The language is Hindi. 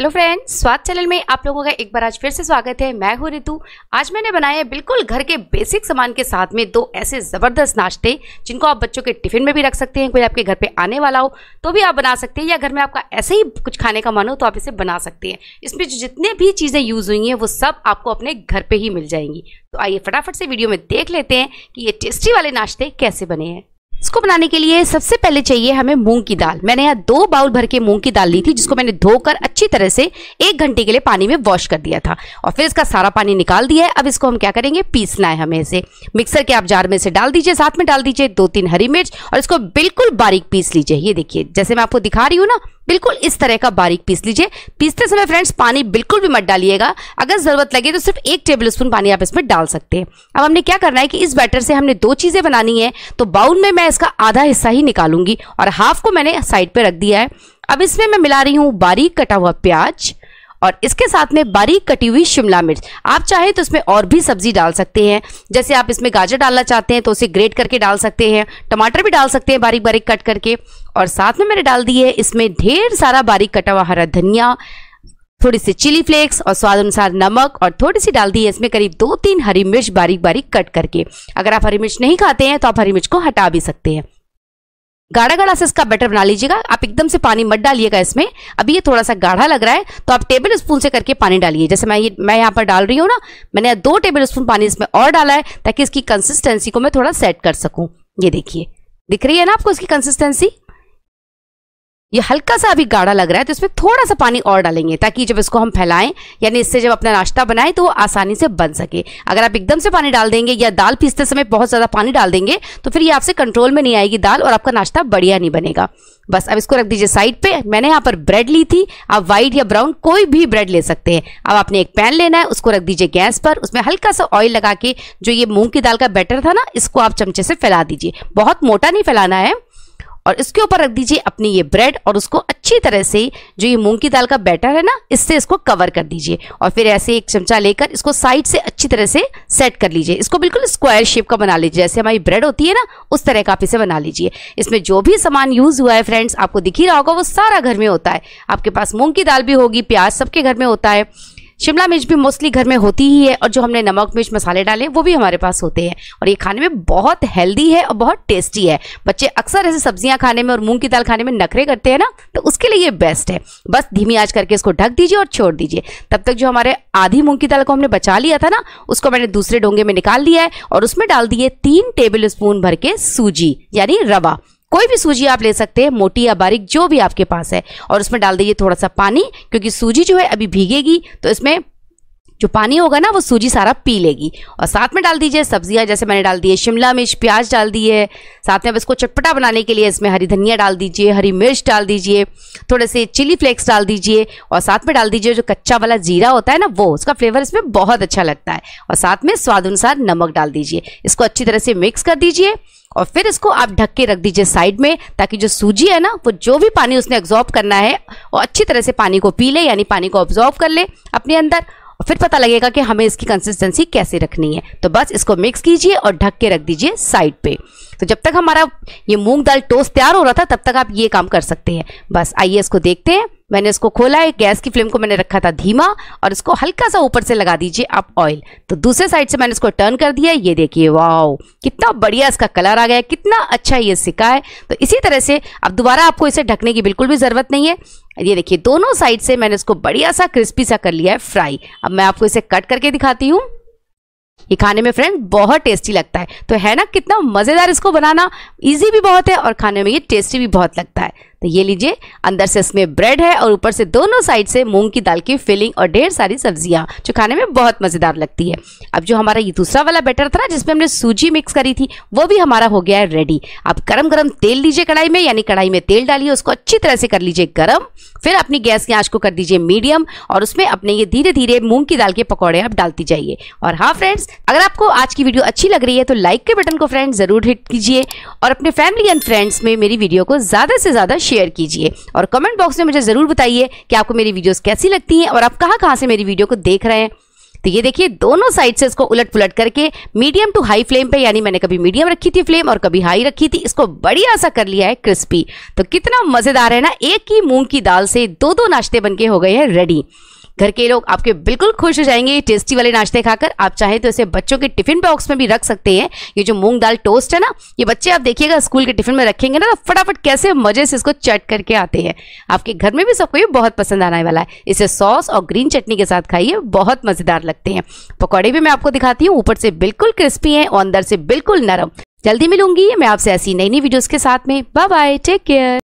हेलो फ्रेंड्स स्वाद चैनल में आप लोगों का एक बार आज फिर से स्वागत है मैं हूँ रितु आज मैंने बनाया है बिल्कुल घर के बेसिक सामान के साथ में दो ऐसे ज़बरदस्त नाश्ते जिनको आप बच्चों के टिफिन में भी रख सकते हैं कोई आपके घर पे आने वाला हो तो भी आप बना सकते हैं या घर में आपका ऐसे ही कुछ खाने का मन हो तो आप इसे बना सकते हैं इसमें जो जितने भी चीज़ें यूज़ हुई हैं वो सब आपको अपने घर पर ही मिल जाएंगी तो आइए फटाफट से वीडियो में देख लेते हैं कि ये टेस्टी वाले नाश्ते कैसे बने हैं इसको बनाने के लिए सबसे पहले चाहिए हमें मूंग की दाल मैंने यहाँ दो बाउल भर के मूंग की दाल ली थी जिसको मैंने धोकर अच्छी तरह से एक घंटे के लिए पानी में वॉश कर दिया था और फिर इसका सारा पानी निकाल दिया है अब इसको हम क्या करेंगे पीसना है हमें इसे मिक्सर के आप जार में से डाल दीजिए साथ में डाल दीजिए दो तीन हरी मिर्च और इसको बिल्कुल बारीक पीस लीजिए ये देखिए जैसे मैं आपको दिखा रही हूँ ना बिल्कुल इस तरह का बारीक पीस लीजिए पीसते समय फ्रेंड्स पानी बिल्कुल भी मत डालिएगा अगर ज़रूरत लगे तो सिर्फ एक टेबल स्पून पानी आप इसमें डाल सकते हैं अब हमने क्या करना है कि इस बैटर से हमने दो चीज़ें बनानी है तो बाउल में मैं इसका आधा हिस्सा ही निकालूंगी और हाफ को मैंने साइड पे रख दिया है अब इसमें मैं मिला रही हूँ बारीक कटा हुआ प्याज और इसके साथ में बारीक कटी हुई शिमला मिर्च आप चाहे तो इसमें और भी सब्जी डाल सकते हैं जैसे आप इसमें गाजर डालना चाहते हैं तो उसे ग्रेट करके डाल सकते हैं टमाटर भी डाल सकते हैं बारीक बारीक कट करके और साथ में मैंने डाल दी है इसमें ढेर सारा बारीक कटा हुआ हरा धनिया थोड़ी सी चिली फ्लेक्स और स्वाद अनुसार नमक और थोड़ी सी डाल दी है इसमें करीब दो तीन हरी मिर्च बारीक बारीक कट करके अगर आप हरी मिर्च नहीं खाते हैं तो आप हरी मिर्च को हटा भी सकते हैं गाढ़ा गाढ़ा से इसका बैटर बना लीजिएगा आप एकदम से पानी मत डालिएगा इसमें अभी ये थोड़ा सा गाढ़ा लग रहा है तो आप टेबल स्पून से करके पानी डालिए जैसे मैं ये मैं यहाँ पर डाल रही हूँ ना मैंने दो टेबल स्पून पानी इसमें और डाला है ताकि इसकी कंसिस्टेंसी को मैं थोड़ा सेट कर सकूँ ये देखिए दिख रही है ना आपको इसकी कंसिस्टेंसी ये हल्का सा अभी गाढ़ा लग रहा है तो इसमें थोड़ा सा पानी और डालेंगे ताकि जब इसको हम फैलाएं यानी इससे जब अपना नाश्ता बनाएं तो वो आसानी से बन सके अगर आप एकदम से पानी डाल देंगे या दाल पीसते समय बहुत ज़्यादा पानी डाल देंगे तो फिर ये आपसे कंट्रोल में नहीं आएगी दाल और आपका नाश्ता बढ़िया नहीं बनेगा बस अब इसको रख दीजिए साइड पर मैंने यहाँ पर ब्रेड ली थी आप व्हाइट या ब्राउन कोई भी ब्रेड ले सकते हैं अब आपने एक पैन लेना है उसको रख दीजिए गैस पर उसमें हल्का सा ऑयल लगा के जो ये मूंग की दाल का बैटर था ना इसको आप चमचे से फैला दीजिए बहुत मोटा नहीं फैलाना है और इसके ऊपर रख दीजिए अपनी ये ब्रेड और उसको अच्छी तरह से जो ये मूंग की दाल का बैटर है ना इससे इसको कवर कर दीजिए और फिर ऐसे एक चमचा लेकर इसको साइड से अच्छी तरह से सेट कर लीजिए इसको बिल्कुल स्क्वायर शेप का बना लीजिए जैसे हमारी ब्रेड होती है ना उस तरह का आप इसे बना लीजिए इसमें जो भी सामान यूज हुआ है फ्रेंड्स आपको दिख ही रहा होगा वो सारा घर में होता है आपके पास मूंग की दाल भी होगी प्याज सबके घर में होता है शिमला मिर्च भी मोस्टली घर में होती ही है और जो हमने नमक मिर्च मसाले डाले वो भी हमारे पास होते हैं और ये खाने में बहुत हेल्दी है और बहुत टेस्टी है बच्चे अक्सर ऐसे सब्जियां खाने में और मूंग की दाल खाने में नखरे करते हैं ना तो उसके लिए ये बेस्ट है बस धीमी आँच करके इसको ढक दीजिए और छोड़ दीजिए तब तक जो हमारे आधी मूंग की दाल को हमने बचा लिया था ना उसको मैंने दूसरे डोंगे में निकाल दिया है और उसमें डाल दिए तीन टेबल स्पून भर के सूजी यानी रवा कोई भी सूजी आप ले सकते हैं मोटी या बारीक जो भी आपके पास है और उसमें डाल दीजिए थोड़ा सा पानी क्योंकि सूजी जो है अभी भीगेगी तो इसमें जो पानी होगा ना वो सूजी सारा पी लेगी और साथ में डाल दीजिए सब्जियां जैसे मैंने डाल दी है शिमला मिर्च प्याज डाल दी है साथ में अब इसको चटपटा बनाने के लिए इसमें हरी धनिया डाल दीजिए हरी मिर्च डाल दीजिए थोड़े से चिली फ्लेक्स डाल दीजिए और साथ में डाल दीजिए जो कच्चा वाला जीरा होता है ना वो उसका फ्लेवर इसमें बहुत अच्छा लगता है और साथ में स्वाद अनुसार नमक डाल दीजिए इसको अच्छी तरह से मिक्स कर दीजिए और फिर इसको आप ढक के रख दीजिए साइड में ताकि जो सूजी है ना वो जो भी पानी उसने एब्जॉर्ब करना है और अच्छी तरह से पानी को पी ले यानी पानी को ऑब्जॉर्व कर ले अपने अंदर और फिर पता लगेगा कि हमें इसकी कंसिस्टेंसी कैसे रखनी है तो बस इसको मिक्स कीजिए और ढक के रख दीजिए साइड पे तो जब तक हमारा ये मूंग दाल टोस्ट तैयार हो रहा था तब तक आप ये काम कर सकते हैं बस आइए इसको देखते हैं मैंने इसको खोला है गैस की फ्लेम को मैंने रखा था धीमा और इसको हल्का सा ऊपर से लगा दीजिए आप ऑयल तो दूसरे साइड से मैंने इसको टर्न कर दिया ये देखिए वाओ कितना बढ़िया इसका कलर आ गया कितना अच्छा ये सिका है तो इसी तरह से अब दोबारा आपको इसे ढकने की बिल्कुल भी ज़रूरत नहीं है ये देखिए दोनों साइड से मैंने इसको बढ़िया सा क्रिस्पी सा कर लिया है फ्राई अब मैं आपको इसे कट करके दिखाती हूँ ये खाने में फ्रेंड बहुत टेस्टी लगता है तो है ना कितना मज़ेदार इसको बनाना इजी भी बहुत है और खाने में ये टेस्टी भी बहुत लगता है तो ये लीजिए अंदर से इसमें ब्रेड है और ऊपर से दोनों साइड से मूंग की दाल की फिलिंग और ढेर सारी सब्जियां जो खाने में बहुत मज़ेदार लगती है अब जो हमारा ये दूसरा वाला बैटर था ना जिसमें हमने सूजी मिक्स करी थी वो भी हमारा हो गया है रेडी आप गरम गरम तेल लीजिए कढ़ाई में यानी कढ़ाई में तेल डालिए उसको अच्छी तरह से कर लीजिए गर्म फिर अपनी गैस की आँच को कर दीजिए मीडियम और उसमें अपने ये धीरे धीरे मूंग की दाल के पकौड़े आप डालती जाइए और हाँ फ्रेंड्स अगर आपको आज की वीडियो अच्छी लग रही है तो लाइक के बटन को फ्रेंड जरूर हिट कीजिए और अपने फैमिली एंड फ्रेंड्स में मेरी वीडियो को ज़्यादा से ज़्यादा शेयर कीजिए और कमेंट बॉक्स में मुझे ज़रूर बताइए कि आपको मेरी वीडियोस कैसी लगती हैं और आप कहाँ कहाँ से मेरी वीडियो को देख रहे हैं तो ये देखिए दोनों साइड से इसको उलट पुलट करके मीडियम टू हाई फ्लेम पे यानी मैंने कभी मीडियम रखी थी फ्लेम और कभी हाई रखी थी इसको बढ़िया सा कर लिया है क्रिस्पी तो कितना मजेदार है ना एक ही मूंग की दाल से दो दो नाश्ते बनके हो गए हैं रेडी घर के लोग आपके बिल्कुल खुश हो जाएंगे टेस्टी वाले नाश्ते खाकर आप चाहे तो इसे बच्चों के टिफिन बॉक्स में भी रख सकते हैं ये जो मूंग दाल टोस्ट है ना ये बच्चे आप देखिएगा स्कूल के टिफिन में रखेंगे ना तो फटाफट कैसे मजे से इसको चट करके आते हैं आपके घर में भी सबको ये बहुत पसंद आने वाला है इसे सॉस और ग्रीन चटनी के साथ खाइए बहुत मजेदार लगते हैं पकौड़े भी मैं आपको दिखाती हूँ ऊपर से बिल्कुल क्रिस्पी है और अंदर से बिल्कुल नरम जल्दी मिलूंगी मैं आपसे ऐसी नई नई वीडियोस के साथ में बाय बाय टेक केयर